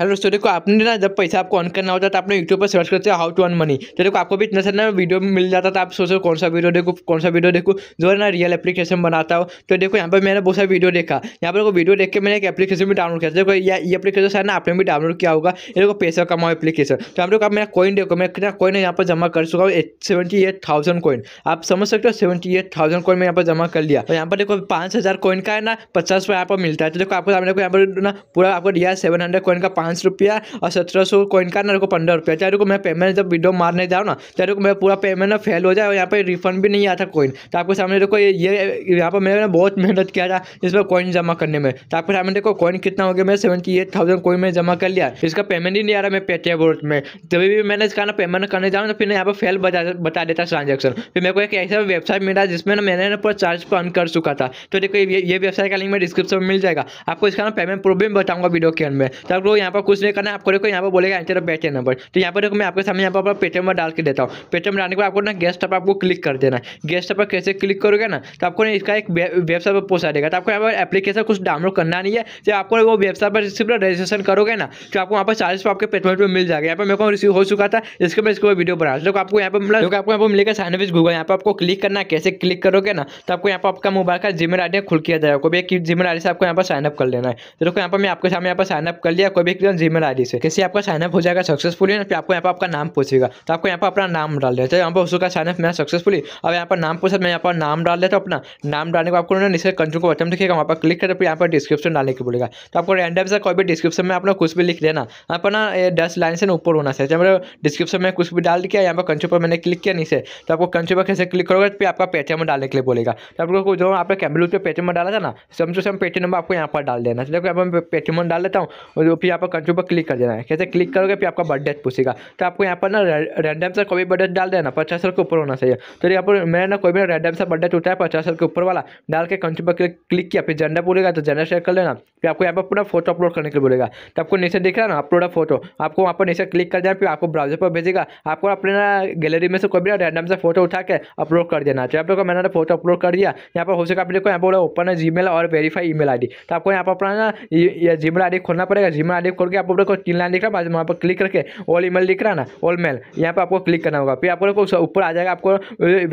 hello दोस्तों देखो आपने ना जब पैसा आपको अर्न करना होता है तो आपने यूट्यूब पर सर्च करते हो हाउ टू अर्न मनी तो देखो आपको भी इतना सारा वीडियो मिल जाता था आप सोचो कौन सा वीडियो देखो कौन सा वीडियो देखो जो है ना रियल एप्लीकेशन बनाता हो तो देखो यहाँ पर मैंने बहुत सारा वीडियो देखा यहाँ पर वीडियो देख के मैंने एक एप्लीकेशन भी डाउनलोड किया देखो ये एप्लीकेशन शायद ना आपने भी डाउनलोड किया होगा ये देखो पैसा कमाओ एप्लीकेशन तो हम लोग आप मेरा कॉइन देखो मैं कितना कॉइन यहाँ पर जमा कर चुका हूँ सेवेंटी एट थाउजेंड कॉइन आप समझ सकते हो सेवेंटी एट थाउजेंड कॉइन मैं यहाँ पर जमा कर लिया और यहाँ पर देखो पाँच हज़ार कॉइन का है ना पचास रुपये यहाँ पर मिलता है तो देखो आपको यहाँ पर ना पूरा आपको दिया सेवन हंड्रेड कॉइन का पाँच रुपया और सत्रह सौ कॉइन का ना रुको पंद्रह रुपया चाहे रुको मैं पेमेंट जब वीडियो मारने जाऊँ ना चाहे रुको मेरा पूरा पेमेंट ना फेल हो जाए और यहाँ पर रिफंड भी नहीं आता कोइन तो आपके सामने देखो ये यहाँ पर मैंने बहुत मेहनत किया था इस पर कॉइन जमा करने में तो आपके सामने देखो कॉइन कितना हो गया मैं सेवेंटी एट थाउजेंड कोइन में जमा कर लिया इसका पेमेंट ही नहीं आ रहा मैं पेटीएम वोट में तभी भी मैंने इसका ना पेमेंट करने जाऊँ ना फिर यहाँ पर फेल बता देता ट्रांजेक्शन फिर मेरे को एक ऐसा वेबसाइट मिला जिसमें ना मैंने ना पूरा चार्ज पर कर चुका था तो देखो ये वेबसाइट का लिंक मैं डिस्क्रिप्शन में मिल जाएगा आपको इसका ना पेमेंट प्रॉब्लम बताऊंगा वीडियो के अंदर में तो आप लोग यहाँ पर कुछ नहीं करना है आपको देखो यहाँ पर बोलेगा एंटर बैठे नंबर तो यहाँ पर देखो मैं आपके सामने यहाँ पर पेटीएम डाल के देता हूँ पेटीएम डालने के बाद आपको ना गेस्ट आपको क्लिक कर देना है गेस्ट पर कैसे क्लिक करोगे ना तो आपको इसका एक वेबसाइट पर पहुँचा देगा तो आपको यहाँ पर एप्लीकेशन कुछ डाउनलोड करना नहीं है तो आपको वो वेबसाइट पर सिर्फ रजिस्ट्रेशन करोगे ना तो आपको वहाँ पर चालीस आपके पेटमेंट पर मिल जाएगा यहाँ पर मेरे को रिसीव हो चुका था इसके मैं इसको वीडियो बना लोग आपको यहाँ पर लोग आपको यहाँ पर मिलेगा साइन विज गूगल यहाँ पर आपको क्लिक करना कैसे क्लिक करोगे ना तो आपको यहाँ पर आपका मोबाइल का जीमेल आई खुल किया जाएगा कोई भी एक आई से आपको यहाँ पर साइनअप कर लेना है तो देखो यहाँ पर मैं आपके सामने यहाँ पर साइनअप कर लिया कोई भी डिस्क्रिप्शन जी मेल आई से कैसे आपका साइनअप हो जाएगा सक्सेसफुली फिर आपको यहाँ पर आपका नाम पूछेगा तो आपको यहाँ पर अपना नाम डाल देता है यहाँ पर उसका साइनअप मेरा सक्सेसफुली अब यहाँ पर नाम पूछा मैं यहाँ पर नाम डाल देता हूँ अपना नाम डालने को आपको नीचे कंट्रोल को बटन दिखेगा वहाँ पर क्लिक करें यहाँ पर डिस्क्रिप्शन डालने के बोलेगा तो आपको रैंडम से कोई भी डिस्क्रिप्शन में अपना कुछ भी लिख देना यहाँ पर ना दस लाइन से ऊपर होना चाहिए मेरे डिस्क्रिप्शन में कुछ भी डाल दिया यहाँ पर कंट्रोल पर मैंने क्लिक किया नीचे तो आपको कंट्रोल पर कैसे क्लिक करोगे फिर आपका पेटीएम डालने के लिए बोलेगा तो आपको जो आपने कैमरूज पर पेटीएम डाला था ना same to same Paytm number आपको यहाँ पर डाल देना देखो यहाँ पर पेटीएम डाल देता हूँ और फिर यहाँ पर कंट्री पर क्लिक कर देना है कैसे क्लिक करोगे फिर आपका बर्थडे पूछेगा तो आपको यहाँ पर ना रैंडम से कोई बर्थडे डाल देना पचास साल के ऊपर होना चाहिए तो यहाँ पर मैंने ना कोई भी रैंडम सा बर्थडे उठाया पचास साल के ऊपर वाला डाल के कंट्री पर क्लिक किया फिर जेंडर बोलेगा तो जेंडर शेयर कर लेना फिर आपको यहाँ पर पूरा फोटो अपलोड करने के लिए बोलेगा तो आपको नीचे दिख रहा है ना अपलोड फोटो आपको वहाँ पर नीचे क्लिक कर देना फिर आपको ब्राउजर पर भेजेगा आपको अपने ना गैलरी में से कोई भी ना रैंडम से फोटो उठा के अपलोड कर देना चाहिए तो आप लोग मैंने फोटो अपलोड कर दिया यहाँ पर हो सके आप यहाँ पर ओपन है जी और वेरीफाई ई तो आपको यहाँ पर अपना ना जी मेल खोलना पड़ेगा जी मेल खोल के आप ऊपर को तीन लाइन दिख रहा है वहाँ पर क्लिक करके ऑल ईमेल दिख रहा है ना ऑल मेल यहाँ पर आपको क्लिक करना होगा फिर आपको ऊपर आ जाएगा आपको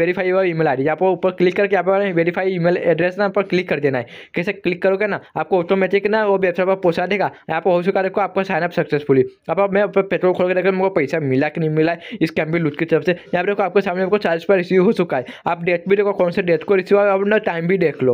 वेरीफाई योर ईमेल आईडी आपको ऊपर क्लिक करके आप वेरीफाई ईमेल एड्रेस ना पर क्लिक कर देना है कैसे क्लिक करोगे ना आपको ऑटोमेटिक ना वो वेबसाइट पर पहुँचा देगा आपको हो चुका देखो आपका साइनअप सक्सेसफुली अब मैं पेट्रोल खोल के देखा मुझे पैसा मिला कि नहीं मिला है इस कैम्पी लूट की तरफ से यहाँ पर देखो आपके सामने आपको चार्ज पर रिसीव हो चुका है आप डेट भी देखो कौन से डेट को रिसीव हो अपना टाइम भी देख लो